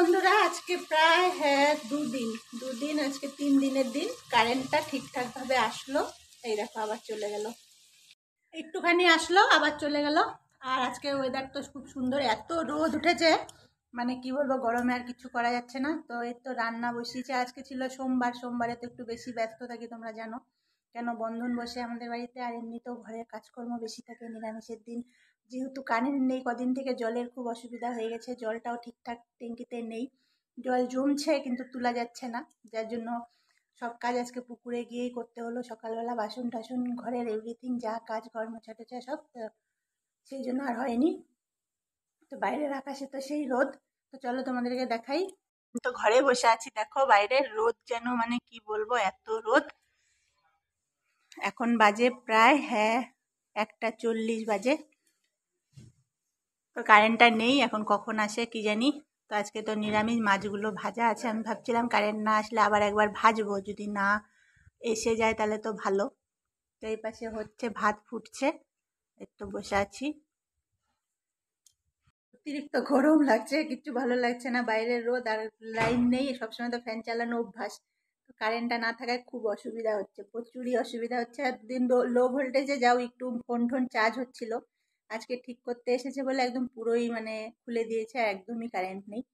বন্ধুরা আজকে প্রায় হ্যাঁ দুদিন দুদিন আজকে তিন দিনের দিন কারেন্টটা ঠিকঠাকভাবে আসলো এই দেখো আবার চলে গেল একটুখানি আসলো আবার চলে গেল আর আজকে ওয়েদার তো খুব সুন্দর এত রোদ উঠেছে মানে কি বলবো গরমে আর কিছু করা যাচ্ছে না তো এর তো রান্না বসিয়েছে আজকে ছিল সোমবার সোমবারে তো একটু বেশি ব্যস্ত থাকি তোমরা জানো কেন বন্ধন বসে আমাদের বাড়িতে আর এমনিতেও ঘরের কাজকর্ম বেশি থাকে নিরামিষের দিন যেহেতু কারেন্ট নেই কদিন থেকে জলের খুব অসুবিধা হয়ে গেছে জলটাও ঠিকঠাক ট্যাঙ্কিতে নেই জল জমছে কিন্তু তোলা যাচ্ছে না যার জন্য সব কাজ আজকে পুকুরে গিয়েই করতে হলো সকালবেলা বাসন টাসন ঘরের এভরিথিং যা কাজ ঘর মোছা টোছা সব সেই জন্য আর হয়নি তো বাইরের আকাশে তো সেই রোদ তো চলো তোমাদেরকে দেখাই তো ঘরে বসে আছি দেখো বাইরের রোদ যেন মানে কি বলবো এত রোদ এখন বাজে প্রায় হ্যাঁ একটা চল্লিশ বাজে তো কারেন্টটা নেই এখন কখন আসে কি জানি তো আজকে তো নিরামিষ মাছগুলো ভাজা আছে আমি ভাবছিলাম কারেন্ট না আসলে আবার একবার ভাজবো যদি না এসে যায় তাহলে তো ভালো তো এই পাশে হচ্ছে ভাত ফুটছে একটু বসে আছি অতিরিক্ত গরম লাগছে কিচ্ছু ভালো লাগছে না বাইরের রোদ আর লাইন নেই সবসময় তো ফ্যান চালানো অভ্যাস কারেন্টটা না থাকায় খুব অসুবিধা হচ্ছে প্রচুরই অসুবিধা হচ্ছে আর দিন লো ভোল্টেজে যাও একটু ফোন ঠোন চার্জ হচ্ছিল আজকে ঠিক করতে এসেছে বলে একদম পুরোই মানে খুলে দিয়েছে আর একদমই কারেন্ট নেই